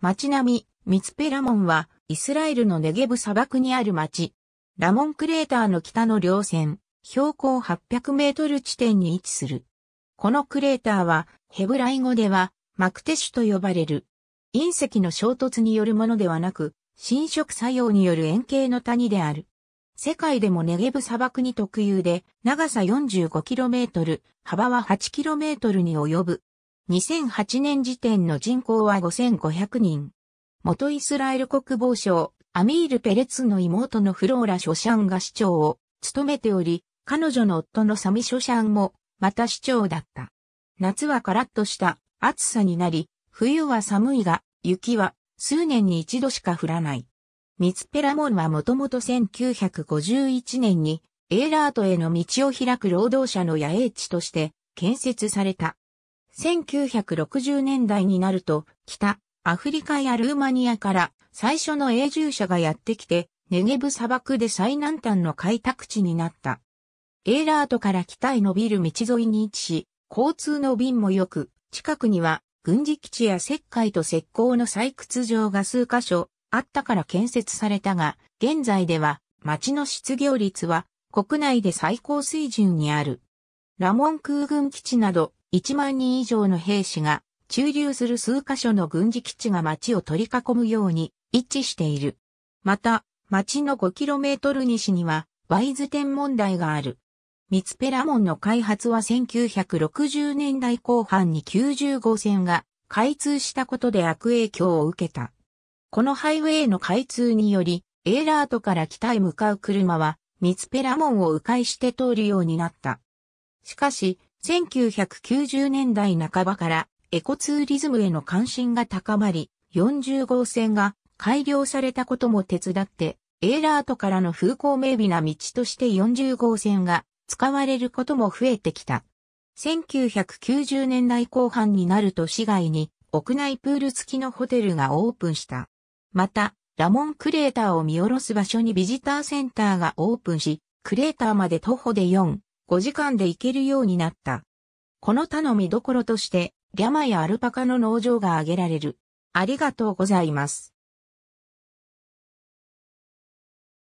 町並み、ミツペラモンは、イスラエルのネゲブ砂漠にある町。ラモンクレーターの北の稜線、標高800メートル地点に位置する。このクレーターは、ヘブライ語では、マクテシュと呼ばれる。隕石の衝突によるものではなく、侵食作用による円形の谷である。世界でもネゲブ砂漠に特有で、長さ 45km、幅は 8km に及ぶ。2008年時点の人口は5500人。元イスラエル国防省、アミール・ペレツの妹のフローラ・ショシャンが市長を務めており、彼女の夫のサミ・ショシャンも、また市長だった。夏はカラッとした暑さになり、冬は寒いが、雪は数年に一度しか降らない。ミツペラモンはもともと1951年にエーラートへの道を開く労働者の野営地として建設された。1960年代になると、北、アフリカやルーマニアから最初の永住者がやってきて、ネゲブ砂漠で最南端の開拓地になった。エーラートから北へ伸びる道沿いに位置し、交通の便も良く、近くには軍事基地や石灰と石膏の採掘場が数箇所あったから建設されたが、現在では町の失業率は国内で最高水準にある。ラモン空軍基地など1万人以上の兵士が駐留する数カ所の軍事基地が町を取り囲むように一致している。また、町の 5km 西には、ワイズ天問題がある。ミツペラモンの開発は1960年代後半に90号線が開通したことで悪影響を受けた。このハイウェイの開通により、エーラートから北へ向かう車は、ミツペラモンを迂回して通るようになった。しかし、1990年代半ばからエコツーリズムへの関心が高まり、40号線が改良されたことも手伝って、エーラートからの風光明媚な道として40号線が使われることも増えてきた。1990年代後半になると市外に屋内プール付きのホテルがオープンした。また、ラモンクレーターを見下ろす場所にビジターセンターがオープンし、クレーターまで徒歩で4、5時間で行けるようになった。この他の見どころとして、リャマやアルパカの農場が挙げられる。ありがとうございます。